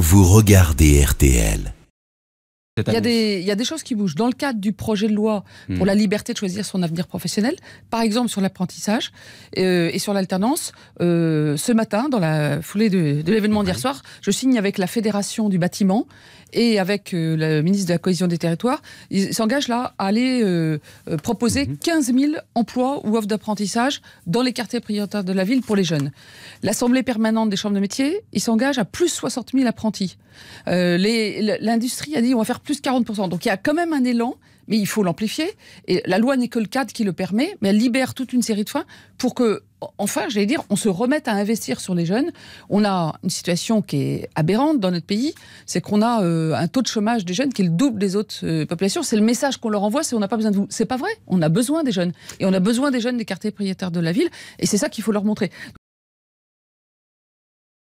vous regardez RTL. Il y, a des, choses qui bougent. Dans le cadre du projet de loi pour hmm. la liberté de choisir son avenir professionnel, par exemple sur l'apprentissage euh, et sur l'alternance, euh, ce matin, dans la foulée de, l'événement d'hier soir, je signe avec la Fédération du bâtiment et avec euh, le ministre de la Cohésion des territoires. Ils s'engagent là à aller proposer 15 mhm. 000 emplois ou offres d'apprentissage dans les quartiers prioritaires de la ville pour les jeunes. L'Assemblée permanente des chambres de métiers, ils s'engagent à plus 60 000 apprentis. L'industrie a dit on va faire plus 40%. Donc il y a quand même un élan, mais il faut l'amplifier. Et la loi n'est que le cadre qui le permet, mais elle libère toute une série de fins pour que, enfin, j'allais dire, on se remette à investir sur les jeunes. On a une situation qui est aberrante dans notre pays, c'est qu'on a euh, un taux de chômage des jeunes qui est le double des autres euh, populations. C'est le message qu'on leur envoie, c'est on n'a pas besoin de vous. C'est pas vrai, on a besoin des jeunes. Et on a besoin des jeunes des quartiers prioritaires de la ville, et c'est ça qu'il faut leur montrer.